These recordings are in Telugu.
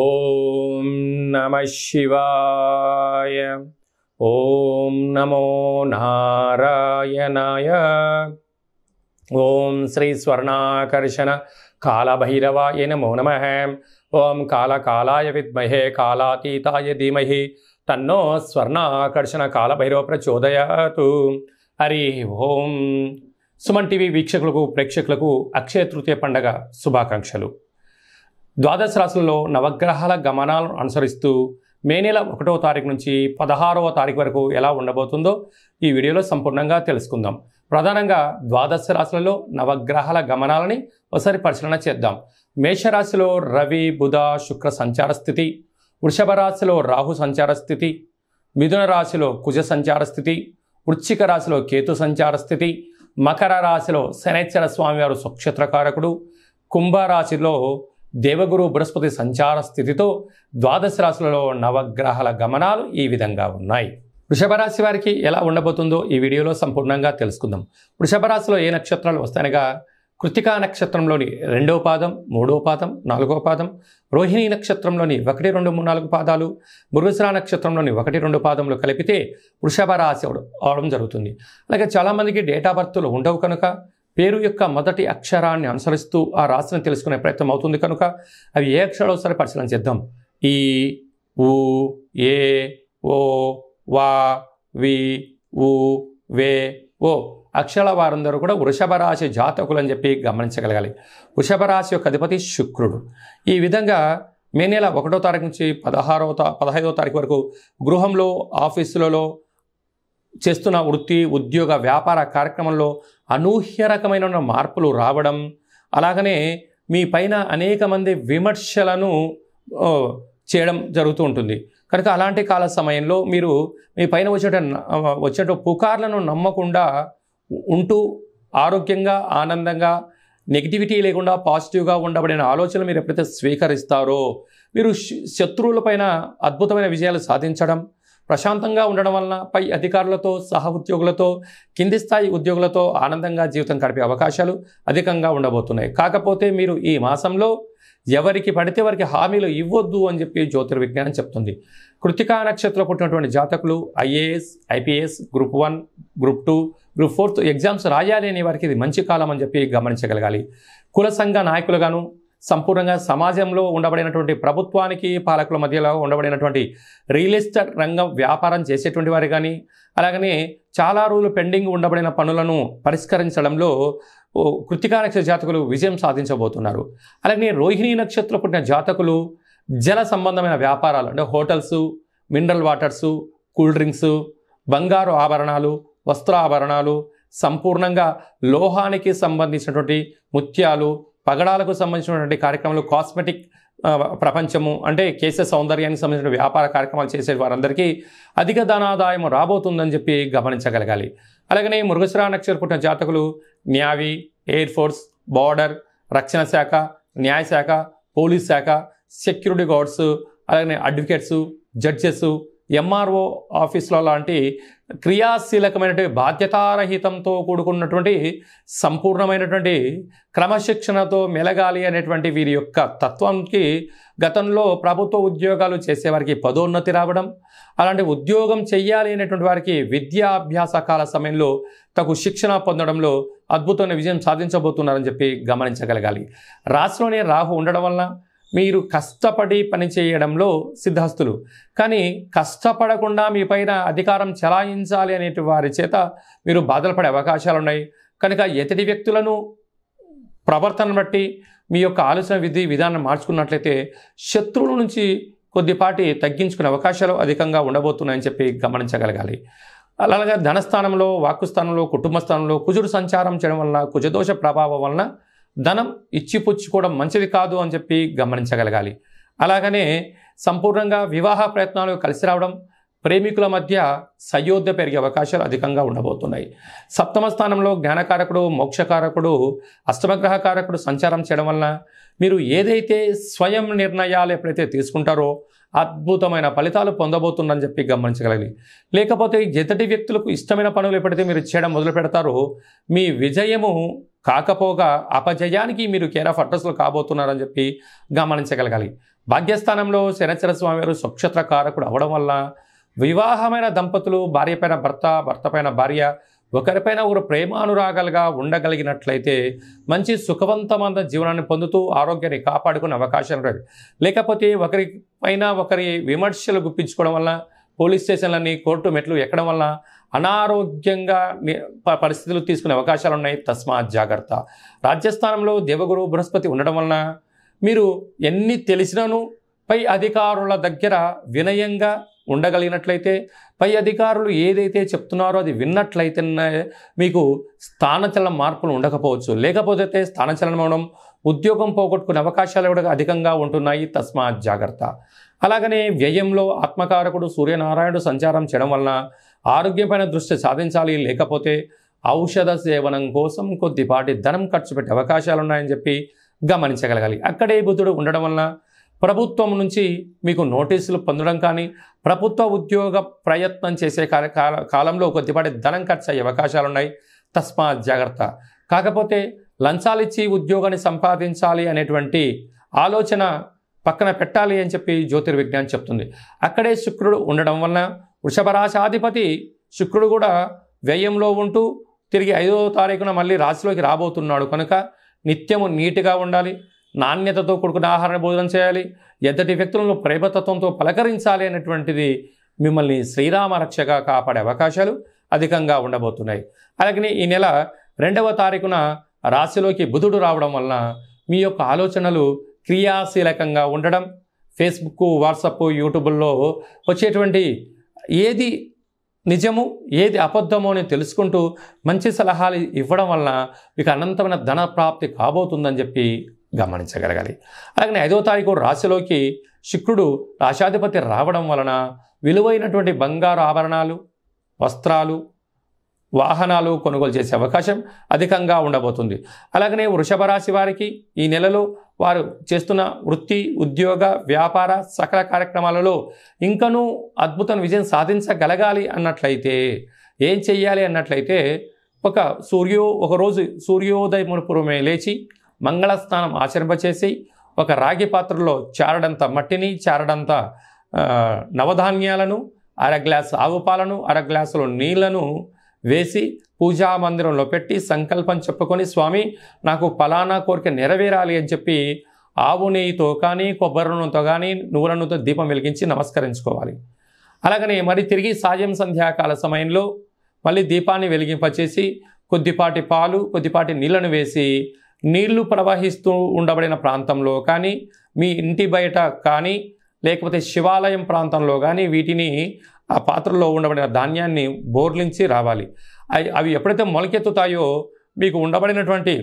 ఓం నమ శివాయ ఓం నమో నారాయణాయ ఓం శ్రీ స్వర్ణాకర్షణ కాళభైరవాయ నమో నమ ఓం కాళకాళాయ విద్మహే కాళాతీతాయ ధీమహి తన్నో స్వర్ణాకర్షణ కాళభైరవ ప్రచోదయాతు హరి ఓం సుమన్ టీవీ వీక్షకులకు ప్రేక్షకులకు అక్షయ తృతీయ పండగ శుభాకాంక్షలు ద్వాదశ రాశులలో నవగ్రహాల గమనాలను అనుసరిస్తూ మే నెల ఒకటవ తారీఖు నుంచి పదహారవ తారీఖు వరకు ఎలా ఉండబోతుందో ఈ వీడియోలో సంపూర్ణంగా తెలుసుకుందాం ప్రధానంగా ద్వాదశ రాశులలో నవగ్రహాల గమనాలని ఒకసారి పరిశీలన చేద్దాం మేషరాశిలో రవి బుధ శుక్ర సంచార స్థితి వృషభ రాశిలో రాహు సంచార స్థితి మిథున రాశిలో కుజ సంచార స్థితి వృశ్చిక రాశిలో కేతు సంచార స్థితి మకర రాశిలో శనేశ్వర స్వామివారు స్వక్షేత్రకారకుడు కుంభరాశిలో దేవగురు బృహస్పతి సంచార స్థితితో ద్వాదశ రాశులలో నవగ్రహాల గమనాలు ఈ విధంగా ఉన్నాయి వృషభ రాశి వారికి ఎలా ఉండబోతుందో ఈ వీడియోలో సంపూర్ణంగా తెలుసుకుందాం వృషభ రాశిలో ఏ నక్షత్రాలు వస్తాయనగా కృతికా నక్షత్రంలోని రెండవ పాదం మూడవ పాదం నాలుగవ పాదం రోహిణి నక్షత్రంలోని ఒకటి రెండు మూడు నాలుగు పాదాలు మృగశిర నక్షత్రంలోని ఒకటి రెండు పాదములు కలిపితే వృషభ రాశి అవడం జరుగుతుంది అలాగే చాలామందికి డేట్ ఆఫ్ బర్త్లు ఉండవు కనుక పేరు యొక్క మొదటి అక్షరాన్ని అనుసరిస్తూ ఆ రాశిని తెలుసుకునే ప్రయత్నం అవుతుంది కనుక అవి ఏ అక్షరాలు సరే పరిశీలన చేద్దాం ఈ ఊ ఏ ఓ వా వి ఊ వే ఓ అక్షరాల వారందరూ కూడా వృషభ రాశి జాతకులు అని చెప్పి గమనించగలగాలి వృషభ రాశి యొక్క అధిపతి శుక్రుడు ఈ విధంగా మే నెల ఒకటో తారీఖు నుంచి పదహారవ తా పదహైదవ తారీఖు వరకు గృహంలో ఆఫీసులలో చేస్తున్న వృత్తి ఉద్యోగ వ్యాపార కార్యక్రమంలో అనూహ్య రకమైన మార్పులు రావడం అలాగనే మీ పైన అనేక మంది విమర్శలను చేయడం జరుగుతూ ఉంటుంది కనుక అలాంటి కాల సమయంలో మీరు మీ పైన వచ్చేట వచ్చేట పుకార్లను నమ్మకుండా ఉంటూ ఆరోగ్యంగా ఆనందంగా నెగిటివిటీ లేకుండా పాజిటివ్గా ఉండబడిన ఆలోచనలు మీరు ఎప్పుడైతే స్వీకరిస్తారో మీరు శత్రువులపైన అద్భుతమైన విజయాలు సాధించడం ప్రశాంతంగా ఉండడం వలన పై అధికారులతో సహ ఉద్యోగులతో కింది స్థాయి ఉద్యోగులతో ఆనందంగా జీవితం గడిపే అవకాశాలు అధికంగా ఉండబోతున్నాయి కాకపోతే మీరు ఈ మాసంలో ఎవరికి పడితే వారికి హామీలు ఇవ్వద్దు అని చెప్పి జ్యోతిర్విజ్ఞానం చెప్తుంది కృతికా నక్షత్రం పుట్టినటువంటి జాతకులు IAS IPS group one group two group fourth exams రాయాలి అనే వారికి ఇది మంచి కాలం అని చెప్పి గమనించగలగాలి కుల సంఘ నాయకులుగాను సంపూర్ణంగా సమాజంలో ఉండబడినటువంటి ప్రభుత్వానికి పాలకుల మధ్యలో ఉండబడినటువంటి రియల్ ఎస్టేట్ రంగం వ్యాపారం చేసేటువంటి వారు కానీ అలాగనే చాలా రోజులు పెండింగ్ ఉండబడిన పనులను పరిష్కరించడంలో కృతికా నక్షత్ర జాతకులు విజయం సాధించబోతున్నారు అలాగే రోహిణీ నక్షత్ర పుట్టిన జాతకులు జల సంబంధమైన వ్యాపారాలు అంటే hotels mineral waters cool drinks బంగారు ఆభరణాలు వస్త్ర ఆభరణాలు సంపూర్ణంగా లోహానికి సంబంధించినటువంటి ముత్యాలు పగడాలకు సంబంధించినటువంటి కార్యక్రమాలు కాస్మెటిక్ ప్రపంచము అంటే కేశ సౌందర్యానికి సంబంధించిన వ్యాపార కార్యక్రమాలు చేసే వారందరికీ అధిక ధనాదాయం రాబోతుందని చెప్పి గమనించగలగాలి అలాగనే మృగశిరా నక్షత్ర పుట్టిన జాతకులు న్యావీ ఎయిర్ ఫోర్స్ బార్డర్ రక్షణ శాఖ న్యాయశాఖ పోలీస్ శాఖ సెక్యూరిటీ గార్డ్స్ అలాగనే అడ్వకేట్స్ జడ్జెస్ ఎంఆర్ఓ ఆఫీసులో లాంటి క్రియాశీలకమైనటువంటి బాధ్యతారహితంతో కూడుకున్నటువంటి సంపూర్ణమైనటువంటి క్రమశిక్షణతో మెలగాలి అనేటువంటి వీరి యొక్క తత్వంకి గతంలో ప్రభుత్వ ఉద్యోగాలు చేసేవారికి పదోన్నతి రావడం అలాంటి ఉద్యోగం చేయాలి అనేటువంటి వారికి విద్యాభ్యాస కాల సమయంలో తగు శిక్షణ పొందడంలో అద్భుతమైన విజయం సాధించబోతున్నారని చెప్పి గమనించగలగాలి రాశిలోనే రాహు ఉండడం వల్ల మీరు కష్టపడి పనిచేయడంలో సిద్ధస్తులు కానీ కష్టపడకుండా మీ పైన అధికారం చెలాయించాలి అనేటి వారి చేత మీరు బాధలు పడే అవకాశాలు ఉన్నాయి కనుక ఎతడి వ్యక్తులను ప్రవర్తనను బట్టి మీ యొక్క ఆలోచన విధి విధానం మార్చుకున్నట్లయితే శత్రువుల నుంచి కొద్దిపాటి తగ్గించుకునే అవకాశాలు అధికంగా ఉండబోతున్నాయని చెప్పి గమనించగలగాలి అలాగే ధనస్థానంలో స్థానంలో కుటుంబ స్థానంలో కుజుడు సంచారం చేయడం వలన కుజదోష ప్రభావం వలన ధనం ఇచ్చిపుచ్చుకోవడం మంచిది కాదు అని చెప్పి గమనించగలగాలి అలాగనే సంపూర్ణంగా వివాహ ప్రయత్నాలు కలిసి రావడం ప్రేమికుల మధ్య సయోధ్య పెరిగే అవకాశాలు అధికంగా ఉండబోతున్నాయి సప్తమ స్థానంలో జ్ఞానకారకుడు మోక్షకారకుడు అష్టమగ్రహకారకుడు సంచారం చేయడం వలన మీరు ఏదైతే స్వయం నిర్ణయాలు ఎప్పుడైతే తీసుకుంటారో అద్భుతమైన ఫలితాలు పొందబోతుందని చెప్పి గమనించగలిగి లేకపోతే ఎదటి వ్యక్తులకు ఇష్టమైన పనులు ఎప్పుడైతే మీరు చేయడం మొదలు పెడతారో మీ విజయము కాకపోగా అపజయానికి మీరు కేర్ ఆఫ్ అడ్రస్లు కాబోతున్నారని చెప్పి గమనించగలగాలి భాగ్యస్థానంలో శనచర స్వామి వారు స్వక్షేత్ర కారకుడు అవడం వల్ల వివాహమైన దంపతులు భార్య పైన భర్త భర్త పైన భార్య ఒకరిపైన ఒకరు ప్రేమానురాగాలుగా ఉండగలిగినట్లయితే మంచి సుఖవంతమైన జీవనాన్ని పొందుతూ ఆరోగ్యాన్ని కాపాడుకునే అవకాశం రాదు లేకపోతే పైన ఒకరి విమర్శలు గుప్పించుకోవడం వల్ల పోలీస్ స్టేషన్లన్నీ కోర్టు మెట్లు ఎక్కడం వల్ల అనారోగ్యంగా పరిస్థితులు తీసుకునే అవకాశాలు ఉన్నాయి తస్మాత్ జాగ్రత్త రాజ్యస్థానంలో దేవగురు బృహస్పతి ఉండడం వలన మీరు ఎన్ని తెలిసినను పై అధికారుల దగ్గర వినయంగా ఉండగలిగినట్లయితే పై అధికారులు ఏదైతే చెప్తున్నారో అది విన్నట్లయితే మీకు స్థానచలన మార్పులు ఉండకపోవచ్చు లేకపోతే స్థానచలనం అవడం ఉద్యోగం పోగొట్టుకునే అవకాశాలు కూడా అధికంగా ఉంటున్నాయి తస్మాత్ జాగ్రత్త అలాగనే వ్యయంలో ఆత్మకారకుడు సూర్యనారాయణుడు సంచారం చేయడం వలన ఆరోగ్యమైన దృష్టి సాధించాలి లేకపోతే ఔషధ సేవనం కోసం కొద్దిపాటి ధనం ఖర్చు పెట్టే అవకాశాలు ఉన్నాయని చెప్పి గమనించగలగాలి అక్కడే బుద్ధుడు ఉండడం వలన ప్రభుత్వం నుంచి మీకు నోటీసులు పొందడం కానీ ప్రభుత్వ ఉద్యోగ ప్రయత్నం చేసే కాలంలో కొద్దిపాటి ధనం ఖర్చు అయ్యే అవకాశాలు ఉన్నాయి తస్మాత్ జాగ్రత్త కాకపోతే లంచాలిచ్చి ఉద్యోగాన్ని సంపాదించాలి అనేటువంటి ఆలోచన పక్కన పెట్టాలి అని చెప్పి జ్యోతిర్విజ్ఞానం చెప్తుంది అక్కడే శుక్రుడు ఉండడం వలన వృషభరాశాధిపతి శుక్రుడు కూడా వ్యయంలో ఉంటూ తిరిగి ఐదో తారీఖున మళ్ళీ రాశిలోకి రాబోతున్నాడు కనుక నిత్యము నీట్గా ఉండాలి నాణ్యతతో కూడుకున్న ఆహార భోజనం చేయాలి ఎద్దటి వ్యక్తులను ప్రేమతత్వంతో పలకరించాలి అనేటువంటిది మిమ్మల్ని శ్రీరామ రక్షగా కాపాడే అవకాశాలు అధికంగా ఉండబోతున్నాయి అలాగనే ఈ నెల రెండవ తారీఖున రాశిలోకి బుధుడు రావడం వలన మీ యొక్క ఆలోచనలు క్రియాశీలకంగా ఉండడం ఫేస్బుక్ వాట్సప్ యూట్యూబ్లో వచ్చేటువంటి ఏది నిజము ఏది అబద్ధము అని తెలుసుకుంటూ మంచి సలహాలు ఇవ్వడం వలన మీకు అనంతమైన ధన ప్రాప్తి కాబోతుందని చెప్పి గమనించగలగాలి అలాగనే ఐదో తారీఖు రాశిలోకి శుక్రుడు రాశాధిపతి రావడం వలన విలువైనటువంటి బంగారు ఆభరణాలు వస్త్రాలు వాహనాలు కొనుగోలు చేసే అవకాశం అధికంగా ఉండబోతుంది అలాగనే వృషభ రాశి వారికి ఈ నెలలో వారు చేస్తున్న వృత్తి ఉద్యోగ వ్యాపార సకల కార్యక్రమాలలో ఇంకనూ అద్భుతం విజయం సాధించగలగాలి అన్నట్లయితే ఏం చెయ్యాలి అన్నట్లయితే ఒక సూర్యో ఒకరోజు సూర్యోదయ పూర్వమే లేచి మంగళ స్నానం ఆచరింపచేసి ఒక రాగి పాత్రలో చారడంత మట్టిని చారడంత నవధాన్యాలను అర గ్లాస్ ఆవు పాలను అర గ్లాసులో నీళ్లను వేసి పూజా మందిరంలో పెట్టి సంకల్పం చెప్పుకొని స్వామి నాకు ఫలానా కోరిక నెరవేరాలి అని చెప్పి ఆవు నెయ్యితో కానీ కొబ్బరి నూనెతో కానీ నువ్వుల నూనెతో దీపం వెలిగించి నమస్కరించుకోవాలి అలాగనే మరి తిరిగి సాయం సంధ్యాకాల సమయంలో మళ్ళీ దీపాన్ని వెలిగింపచేసి కొద్దిపాటి పాలు కొద్దిపాటి నీళ్లను వేసి నీళ్లు ప్రవహిస్తూ ఉండబడిన ప్రాంతంలో కానీ మీ ఇంటి బయట కానీ లేకపోతే శివాలయం ప్రాంతంలో కానీ వీటిని ఆ పాత్రలో ఉండబడిన ధాన్యాన్ని బోర్లించి రావాలి అవి ఎప్పుడైతే మొలకెత్తుతాయో మీకు ఉండబడినటువంటి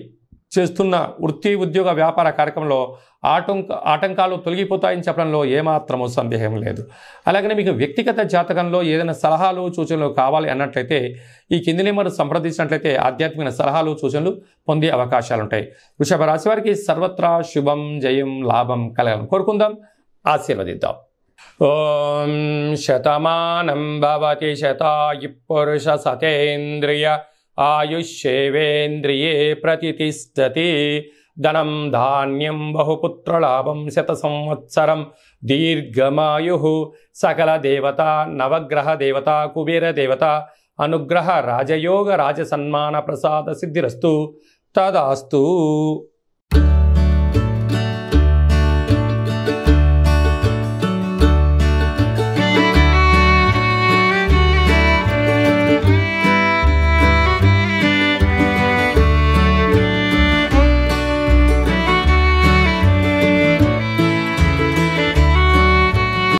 చేస్తున్న వృత్తి ఉద్యోగ వ్యాపార కార్యక్రమంలో ఆటంక ఆటంకాలు తొలగిపోతాయని చెప్పడంలో ఏమాత్రము సందేహం లేదు అలాగనే మీకు వ్యక్తిగత జాతకంలో ఏదైనా సలహాలు సూచనలు కావాలి అన్నట్లయితే ఈ కింది నెంబర్ సంప్రదించినట్లయితే ఆధ్యాత్మిక సలహాలు సూచనలు పొందే అవకాశాలు ఉంటాయి వృషభ రాశి వారికి సర్వత్రా శుభం జయం లాభం కలగాలని కోరుకుందాం ఆశీర్వదిద్దాం శతమానం భవతి भवति పురుష సతేంద్రియ आयुष्येवेन्द्रिये ప్రతిష్టతి ధనం ధాన్యం బహుపుత్రలాభం శత సంవత్సరం దీర్ఘమాయు సకల దేవత నవగ్రహ దేవత కుబేర దేవత అనుగ్రహ రాజయోగ రాజసన్మాన ప్రసాద సిద్ధిరస్తు తదాస్తు